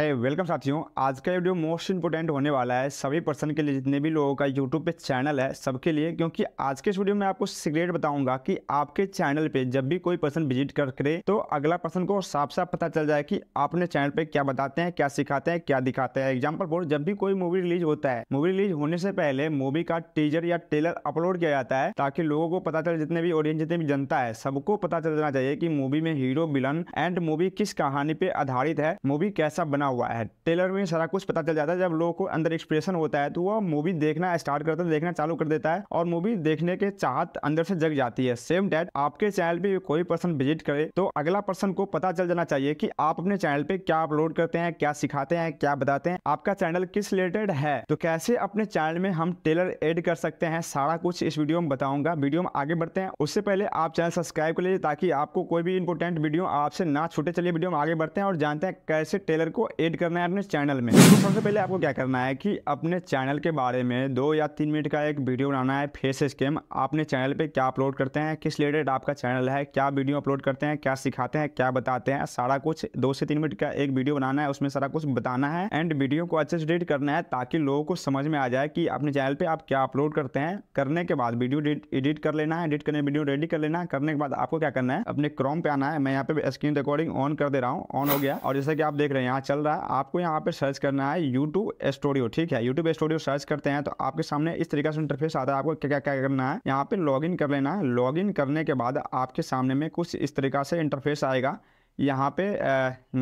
है वेलकम साथियों आज का वीडियो मोस्ट इंपोर्टेंट होने वाला है सभी पर्सन के लिए जितने भी लोगों का यूट्यूब पे चैनल है सबके लिए क्योंकि आज के इस वीडियो में आपको सीक्रेट बताऊंगा कि आपके चैनल पे जब भी कोई पर्सन विजिट कर करे तो अगला पर्सन को साफ साफ पता चल जाए कि आपने चैनल पे क्या बताते हैं क्या सिखाते हैं क्या दिखाते हैं एग्जाम्पल फोर जब भी कोई मूवी रिलीज होता है मूवी रिलीज होने से पहले मूवी का टीजर या ट्रेलर अपलोड किया जाता है ताकि लोगों को पता चले जितने भी ऑडियंस जितने भी जनता है सबको पता चल जाना चाहिए की मूवी में हीरो विलन एंड मूवी किस कहानी पे आधारित है मूवी कैसा बना बना हुआ है ट्रेलर में सारा कुछ पता चल जाता है जब लोगों को अंदर एक्सप्रेशन होता है तो वह मूवी देखना स्टार्ट करता है देखना चालू कर देता है और मूवी देखने के चाहत अंदर से जग जाती है सेम डेट आपके चैनल पे कोई पर्सन विजिट करे तो अगला पर्सन को पता चल जाना चाहिए कि आप अपने चैनल पे क्या अपलोड करते हैं क्या सिखाते हैं क्या बताते हैं आपका चैनल किस रिलेटेड है तो कैसे अपने चैनल में हम ट्रेलर एड कर सकते हैं सारा कुछ इस वीडियो में बताऊंगा वीडियो में आगे बढ़ते हैं उससे पहले आप चैनल सब्सक्राइब कर लीजिए ताकि आपको कोई भी इंपोर्टेंट वीडियो आपसे ना छूटे चलिए वीडियो में आगे बढ़ते हैं और जानते हैं कैसे टेलर को ऐड करना है अपने चैनल में तो सबसे पहले आपको क्या करना है कि अपने चैनल के बारे में दो या तीन मिनट का एक वीडियो बनाना है फेस स्कैम आपने चैनल पे क्या अपलोड करते हैं किस रिलेटेड आपका चैनल है क्या वीडियो अपलोड करते हैं क्या सिखाते हैं क्या बताते हैं सारा कुछ दो से तीन मिनट का एक वीडियो बनाना है उसमें सारा कुछ बताना है एंड वीडियो को अच्छे से एडिट करना है ताकि लोगों को समझ में आ जाए कि अपने चैनल पर आप क्या अपलोड करते हैं करने के बाद वीडियो एडिट कर लेना है एडिट करने वीडियो रेडी कर लेना है करने के बाद आपको क्या करना है अपने क्रॉम पे आना है मैं यहाँ पे स्क्रीन रिकॉर्डिंग ऑन कर दे रहा हूँ ऑन हो गया और जैसे कि आप देख रहे हैं यहाँ चल चल रहा है आपको यहाँ पे सर्च करना है YouTube स्टूडियो ठीक है YouTube स्टूडियो सर्च करते हैं तो आपके सामने इस तरीके से इंटरफेस आता है आपको क्या क्या क्या करना है यहाँ पे लॉगिन कर लेना है लॉगिन करने के बाद आपके सामने में कुछ इस तरीका से इंटरफेस आएगा यहाँ पे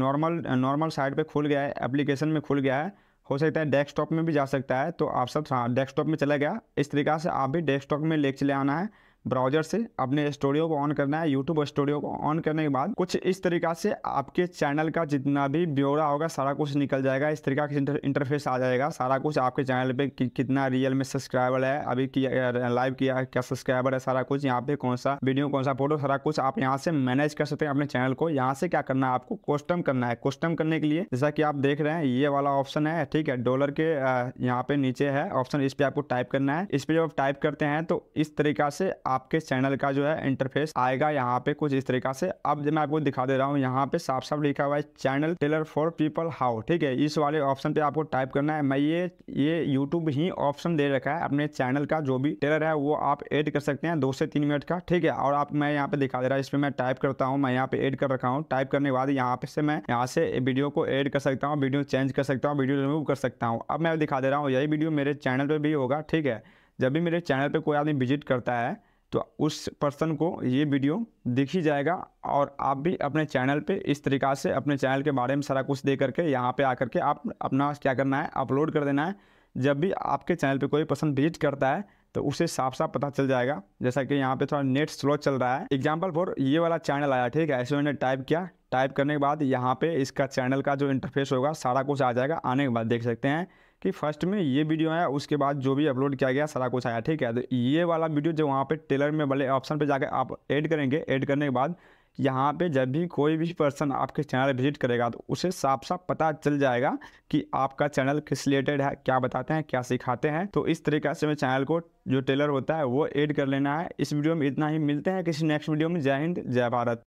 नॉर्मल नॉर्मल साइट पे खुल गया है एप्लीकेशन में खुल गया है हो सकता है डेस्कटॉप में भी जा सकता है तो आप सब हाँ डेस्कटॉप में चला गया इस तरीका से आप भी डेस्कटॉप में लेक चले आना है ब्राउजर से अपने स्टूडियो को ऑन करना है यूट्यूब स्टूडियो को ऑन करने के बाद कुछ इस तरीका से आपके चैनल का जितना भी ब्यौरा होगा सारा कुछ निकल जाएगा इस तरीका का इंटरफेस आ जाएगा सारा कुछ आपके चैनल पे कि, कितना रियल में सब्सक्राइबर है अभी किया लाइव किया क्या सब्सक्राइबर है सारा कुछ यहाँ पे कौन सा वीडियो कौन सा फोटो सारा कुछ आप यहाँ से मैनेज कर सकते हैं अपने चैनल को यहाँ से क्या करना है आपको कोस्टम करना है कोस्टम करने के लिए जैसा कि आप देख रहे हैं ये वाला ऑप्शन है ठीक है डॉलर के यहाँ पे नीचे है ऑप्शन इस पे आपको टाइप करना है इस पे जब आप टाइप करते हैं तो इस तरीका से आप आपके चैनल का जो है इंटरफेस आएगा यहाँ पे कुछ इस तरीका से अब मैं आपको दिखा दे रहा हूँ यहाँ पे साफ साफ लिखा हुआ है channel tailor for people how ठीक है इस वाले ऑप्शन पे आपको टाइप करना है मैं ये ये यूट्यूब ही ऑप्शन दे रखा है अपने चैनल का जो भी टेलर है वो आप एड कर सकते हैं दो से तीन मिनट का ठीक है और आप मैं यहाँ पे दिखा दे रहा हूँ इसमें मैं टाइप करता हूँ मैं यहाँ पे एड कर रखा हूँ टाइप करने के बाद यहाँ पे से मैं यहाँ से वीडियो को एड कर सकता हूँ वीडियो चेंज कर सकता हूँ वीडियो रिमूव कर सकता हूँ अब मैं दिखा दे रहा हूँ यही वीडियो मेरे चैनल पर भी होगा ठीक है जब भी मेरे चैनल पर कोई आदमी विजिट करता है तो उस पर्सन को ये वीडियो देखी जाएगा और आप भी अपने चैनल पे इस तरीका से अपने चैनल के बारे में सारा कुछ दे करके यहाँ पे आकर के आप अपना क्या करना है अपलोड कर देना है जब भी आपके चैनल पे कोई पर्सन विजिट करता है तो उसे साफ साफ पता चल जाएगा जैसा कि यहाँ पे थोड़ा नेट स्लो चल रहा है एग्जाम्पल फॉर ये वाला चैनल आया ठीक है ऐसे मैंने टाइप किया टाइप करने के बाद यहाँ पे इसका चैनल का जो इंटरफेस होगा सारा कुछ आ जाएगा आने के बाद देख सकते हैं कि फर्स्ट में ये वीडियो आया उसके बाद जो भी अपलोड किया गया सारा कुछ आया ठीक है तो ये वाला वीडियो जो वहाँ पे टेलर में वाले ऑप्शन पे जाकर आप ऐड करेंगे ऐड करने के बाद यहाँ पे जब भी कोई भी पर्सन आपके चैनल विजिट करेगा तो उसे साफ साफ पता चल जाएगा कि आपका चैनल किस रिलेटेड है क्या बताते हैं क्या सिखाते हैं तो इस तरीके से मैं चैनल को जो टेलर होता है वो ऐड कर लेना है इस वीडियो में इतना ही मिलते हैं किसी नेक्स्ट वीडियो में जय हिंद जय भारत